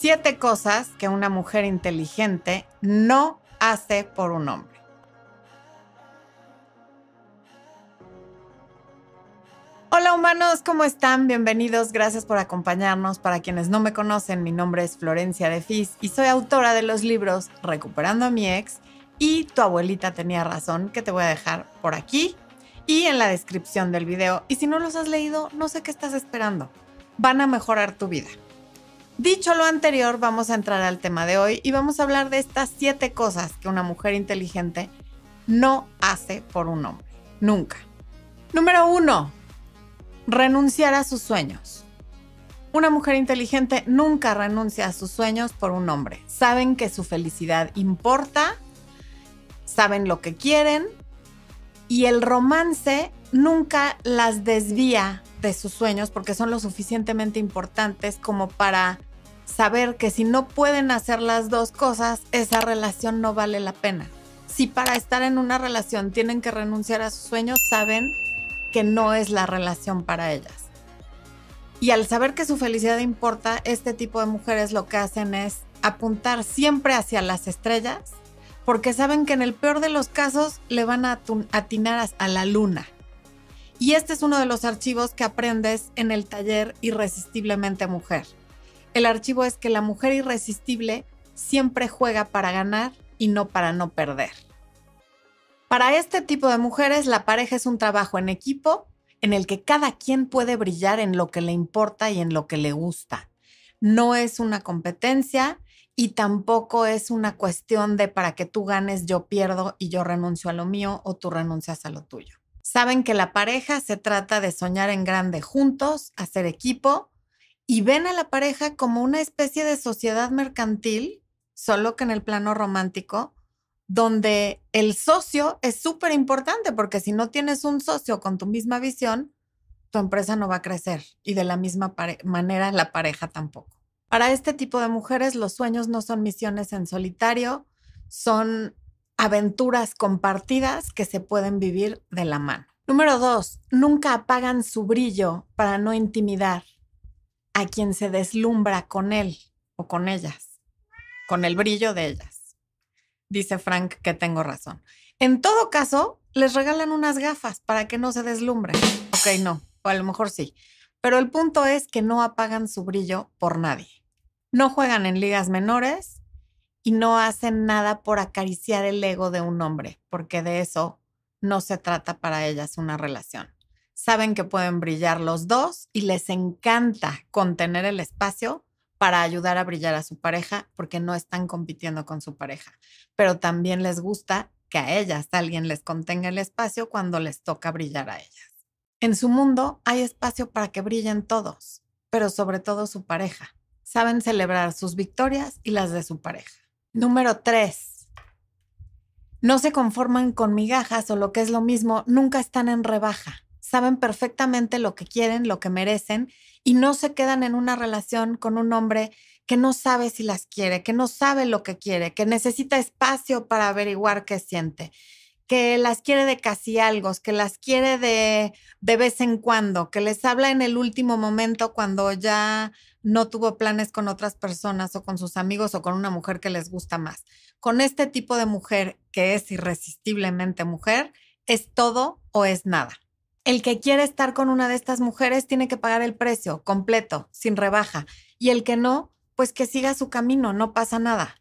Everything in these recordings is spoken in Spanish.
Siete cosas que una mujer inteligente no hace por un hombre. Hola humanos, ¿cómo están? Bienvenidos, gracias por acompañarnos. Para quienes no me conocen, mi nombre es Florencia de Fis y soy autora de los libros Recuperando a mi ex y Tu abuelita tenía razón, que te voy a dejar por aquí y en la descripción del video. Y si no los has leído, no sé qué estás esperando. Van a mejorar tu vida. Dicho lo anterior, vamos a entrar al tema de hoy y vamos a hablar de estas siete cosas que una mujer inteligente no hace por un hombre. Nunca. Número uno, renunciar a sus sueños. Una mujer inteligente nunca renuncia a sus sueños por un hombre. Saben que su felicidad importa, saben lo que quieren y el romance nunca las desvía de sus sueños porque son lo suficientemente importantes como para saber que si no pueden hacer las dos cosas, esa relación no vale la pena. Si para estar en una relación tienen que renunciar a sus sueños, saben que no es la relación para ellas. Y al saber que su felicidad importa, este tipo de mujeres lo que hacen es apuntar siempre hacia las estrellas, porque saben que en el peor de los casos le van a atinar a la luna. Y este es uno de los archivos que aprendes en el taller Irresistiblemente Mujer. El archivo es que la mujer irresistible siempre juega para ganar y no para no perder. Para este tipo de mujeres, la pareja es un trabajo en equipo en el que cada quien puede brillar en lo que le importa y en lo que le gusta. No es una competencia y tampoco es una cuestión de para que tú ganes, yo pierdo y yo renuncio a lo mío o tú renuncias a lo tuyo. Saben que la pareja se trata de soñar en grande juntos, hacer equipo y ven a la pareja como una especie de sociedad mercantil, solo que en el plano romántico, donde el socio es súper importante, porque si no tienes un socio con tu misma visión, tu empresa no va a crecer y de la misma manera la pareja tampoco. Para este tipo de mujeres, los sueños no son misiones en solitario, son aventuras compartidas que se pueden vivir de la mano. Número dos, nunca apagan su brillo para no intimidar a quien se deslumbra con él o con ellas, con el brillo de ellas. Dice Frank que tengo razón. En todo caso, les regalan unas gafas para que no se deslumbren. Ok, no, o a lo mejor sí. Pero el punto es que no apagan su brillo por nadie. No juegan en ligas menores y no hacen nada por acariciar el ego de un hombre, porque de eso no se trata para ellas una relación saben que pueden brillar los dos y les encanta contener el espacio para ayudar a brillar a su pareja porque no están compitiendo con su pareja, pero también les gusta que a ellas alguien les contenga el espacio cuando les toca brillar a ellas. En su mundo hay espacio para que brillen todos, pero sobre todo su pareja. Saben celebrar sus victorias y las de su pareja. Número tres. No se conforman con migajas o lo que es lo mismo, nunca están en rebaja saben perfectamente lo que quieren, lo que merecen y no se quedan en una relación con un hombre que no sabe si las quiere, que no sabe lo que quiere, que necesita espacio para averiguar qué siente, que las quiere de casi algo, que las quiere de, de vez en cuando, que les habla en el último momento cuando ya no tuvo planes con otras personas o con sus amigos o con una mujer que les gusta más. Con este tipo de mujer que es irresistiblemente mujer, es todo o es nada el que quiere estar con una de estas mujeres tiene que pagar el precio completo, sin rebaja. Y el que no, pues que siga su camino, no pasa nada.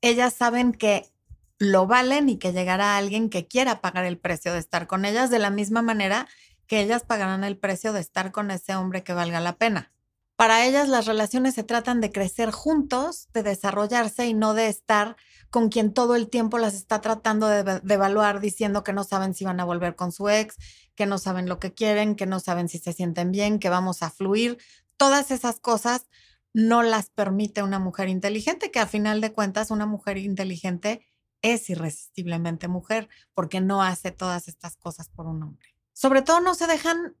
Ellas saben que lo valen y que llegará alguien que quiera pagar el precio de estar con ellas de la misma manera que ellas pagarán el precio de estar con ese hombre que valga la pena. Para ellas las relaciones se tratan de crecer juntos, de desarrollarse y no de estar con quien todo el tiempo las está tratando de, de evaluar diciendo que no saben si van a volver con su ex, que no saben lo que quieren, que no saben si se sienten bien, que vamos a fluir. Todas esas cosas no las permite una mujer inteligente, que al final de cuentas una mujer inteligente es irresistiblemente mujer porque no hace todas estas cosas por un hombre. Sobre todo no se dejan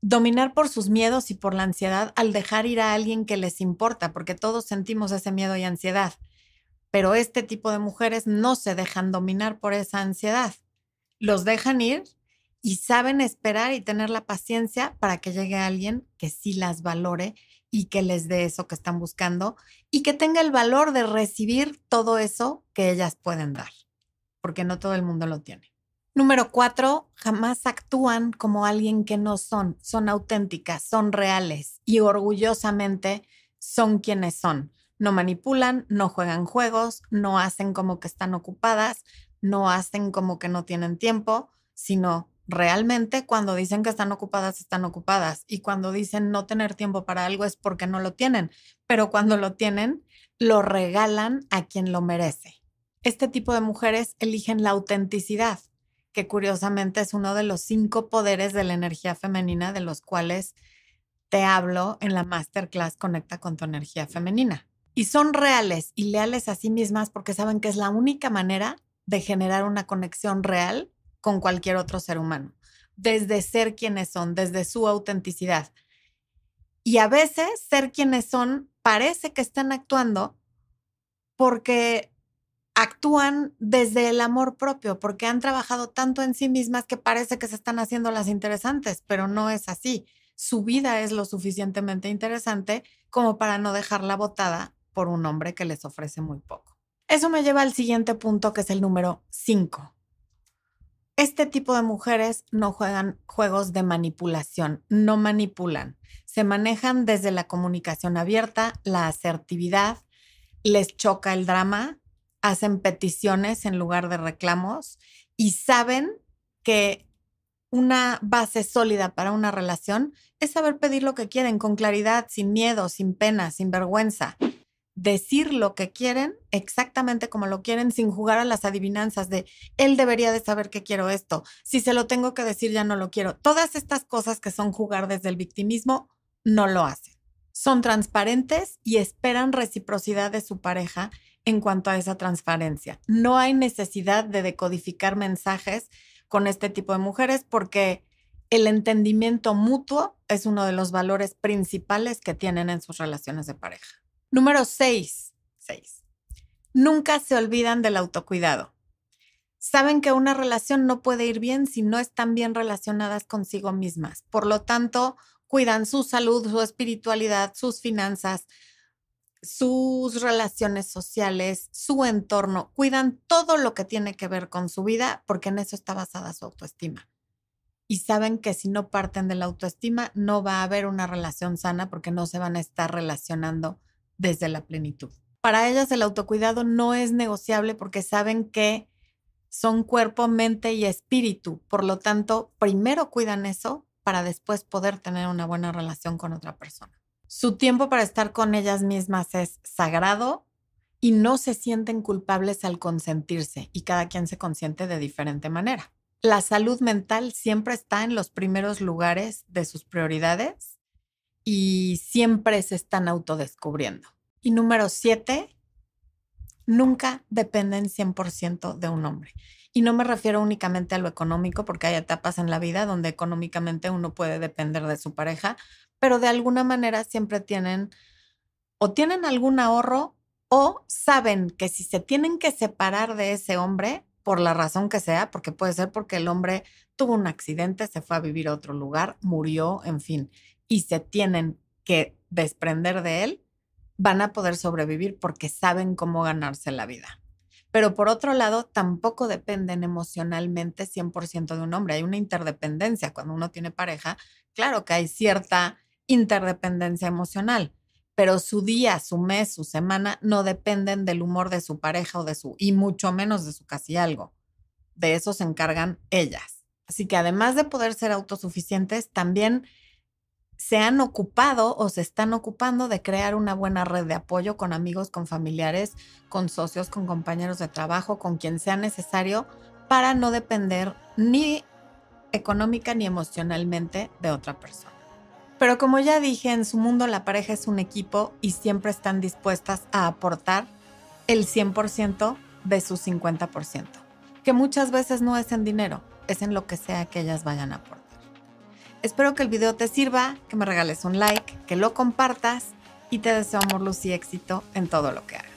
dominar por sus miedos y por la ansiedad al dejar ir a alguien que les importa, porque todos sentimos ese miedo y ansiedad. Pero este tipo de mujeres no se dejan dominar por esa ansiedad. Los dejan ir y saben esperar y tener la paciencia para que llegue alguien que sí las valore y que les dé eso que están buscando y que tenga el valor de recibir todo eso que ellas pueden dar, porque no todo el mundo lo tiene. Número cuatro, jamás actúan como alguien que no son, son auténticas, son reales y orgullosamente son quienes son. No manipulan, no juegan juegos, no hacen como que están ocupadas, no hacen como que no tienen tiempo, sino realmente cuando dicen que están ocupadas, están ocupadas. Y cuando dicen no tener tiempo para algo es porque no lo tienen. Pero cuando lo tienen, lo regalan a quien lo merece. Este tipo de mujeres eligen la autenticidad, que curiosamente es uno de los cinco poderes de la energía femenina de los cuales te hablo en la masterclass Conecta con tu energía femenina. Y son reales y leales a sí mismas porque saben que es la única manera de generar una conexión real con cualquier otro ser humano, desde ser quienes son, desde su autenticidad. Y a veces ser quienes son parece que están actuando porque actúan desde el amor propio, porque han trabajado tanto en sí mismas que parece que se están haciendo las interesantes, pero no es así. Su vida es lo suficientemente interesante como para no dejarla botada por un hombre que les ofrece muy poco. Eso me lleva al siguiente punto, que es el número 5. Este tipo de mujeres no juegan juegos de manipulación, no manipulan. Se manejan desde la comunicación abierta, la asertividad, les choca el drama, hacen peticiones en lugar de reclamos y saben que una base sólida para una relación es saber pedir lo que quieren con claridad, sin miedo, sin pena, sin vergüenza decir lo que quieren exactamente como lo quieren sin jugar a las adivinanzas de él debería de saber que quiero esto, si se lo tengo que decir ya no lo quiero. Todas estas cosas que son jugar desde el victimismo no lo hacen. Son transparentes y esperan reciprocidad de su pareja en cuanto a esa transparencia. No hay necesidad de decodificar mensajes con este tipo de mujeres porque el entendimiento mutuo es uno de los valores principales que tienen en sus relaciones de pareja. Número 6. Nunca se olvidan del autocuidado. Saben que una relación no puede ir bien si no están bien relacionadas consigo mismas. Por lo tanto, cuidan su salud, su espiritualidad, sus finanzas, sus relaciones sociales, su entorno, cuidan todo lo que tiene que ver con su vida porque en eso está basada su autoestima. Y saben que si no parten de la autoestima, no va a haber una relación sana porque no se van a estar relacionando desde la plenitud. Para ellas el autocuidado no es negociable porque saben que son cuerpo, mente y espíritu. Por lo tanto, primero cuidan eso para después poder tener una buena relación con otra persona. Su tiempo para estar con ellas mismas es sagrado y no se sienten culpables al consentirse y cada quien se consiente de diferente manera. La salud mental siempre está en los primeros lugares de sus prioridades y siempre se están autodescubriendo. Y número siete, nunca dependen 100% de un hombre. Y no me refiero únicamente a lo económico, porque hay etapas en la vida donde económicamente uno puede depender de su pareja, pero de alguna manera siempre tienen o tienen algún ahorro o saben que si se tienen que separar de ese hombre, por la razón que sea, porque puede ser porque el hombre tuvo un accidente, se fue a vivir a otro lugar, murió, en fin, y se tienen que desprender de él, van a poder sobrevivir porque saben cómo ganarse la vida. Pero por otro lado, tampoco dependen emocionalmente 100% de un hombre. Hay una interdependencia. Cuando uno tiene pareja, claro que hay cierta interdependencia emocional, pero su día, su mes, su semana no dependen del humor de su pareja o de su, y mucho menos de su casi algo. De eso se encargan ellas. Así que además de poder ser autosuficientes, también se han ocupado o se están ocupando de crear una buena red de apoyo con amigos, con familiares, con socios, con compañeros de trabajo, con quien sea necesario para no depender ni económica ni emocionalmente de otra persona. Pero como ya dije, en su mundo la pareja es un equipo y siempre están dispuestas a aportar el 100% de su 50%, que muchas veces no es en dinero, es en lo que sea que ellas vayan a aportar. Espero que el video te sirva, que me regales un like, que lo compartas y te deseo amor, luz y éxito en todo lo que hagas.